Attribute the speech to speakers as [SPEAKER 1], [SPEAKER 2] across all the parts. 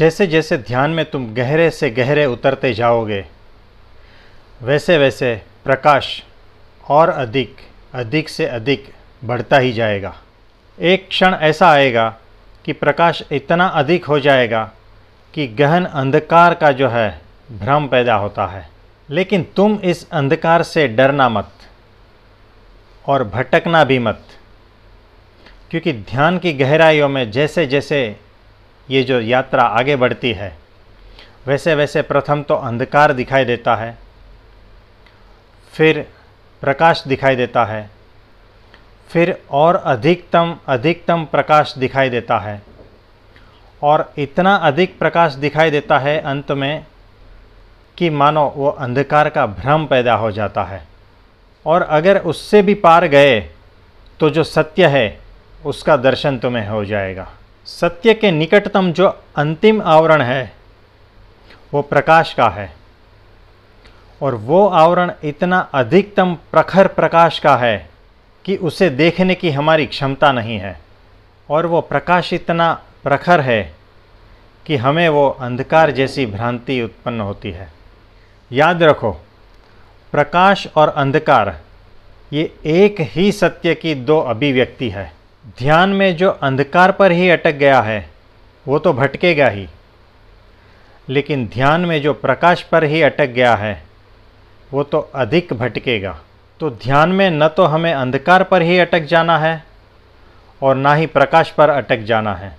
[SPEAKER 1] जैसे जैसे ध्यान में तुम गहरे से गहरे उतरते जाओगे वैसे वैसे प्रकाश और अधिक अधिक से अधिक बढ़ता ही जाएगा एक क्षण ऐसा आएगा कि प्रकाश इतना अधिक हो जाएगा कि गहन अंधकार का जो है भ्रम पैदा होता है लेकिन तुम इस अंधकार से डरना मत और भटकना भी मत क्योंकि ध्यान की गहराइयों में जैसे जैसे ये जो यात्रा आगे बढ़ती है वैसे वैसे प्रथम तो अंधकार दिखाई देता है फिर प्रकाश दिखाई देता है फिर और अधिकतम अधिकतम प्रकाश दिखाई देता है और इतना अधिक प्रकाश दिखाई देता है अंत में कि मानो वो अंधकार का भ्रम पैदा हो जाता है और अगर उससे भी पार गए तो जो सत्य है उसका दर्शन तुम्हें हो जाएगा सत्य के निकटतम जो अंतिम आवरण है वो प्रकाश का है और वो आवरण इतना अधिकतम प्रखर प्रकाश का है कि उसे देखने की हमारी क्षमता नहीं है और वो प्रकाश इतना प्रखर है कि हमें वो अंधकार जैसी भ्रांति उत्पन्न होती है याद रखो प्रकाश और अंधकार ये एक ही सत्य की दो अभिव्यक्ति है ध्यान में जो अंधकार पर ही अटक गया है वो तो भटकेगा ही लेकिन ध्यान में जो प्रकाश पर ही अटक गया है वो तो अधिक भटकेगा तो ध्यान में न तो हमें अंधकार पर ही अटक जाना है और ना ही प्रकाश पर अटक जाना है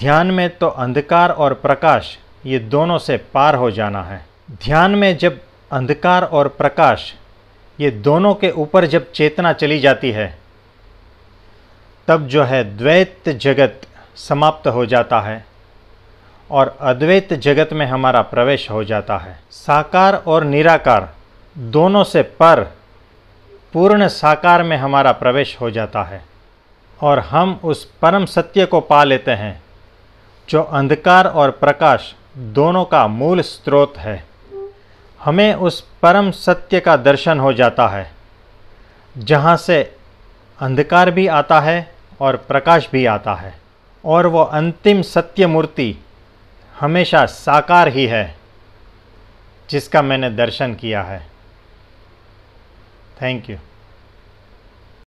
[SPEAKER 1] ध्यान में तो अंधकार और प्रकाश ये दोनों से पार हो जाना है ध्यान में जब अंधकार और प्रकाश ये दोनों के ऊपर जब चेतना चली जाती है तब जो है द्वैत जगत समाप्त हो जाता है और अद्वैत जगत में हमारा प्रवेश हो जाता है साकार और निराकार दोनों से पर पूर्ण साकार में हमारा प्रवेश हो जाता है और हम उस परम सत्य को पा लेते हैं जो अंधकार और प्रकाश दोनों का मूल स्रोत है हमें उस परम सत्य का दर्शन हो जाता है जहाँ से अंधकार भी आता है और प्रकाश भी आता है और वो अंतिम सत्य मूर्ति हमेशा साकार ही है जिसका मैंने दर्शन किया है थैंक यू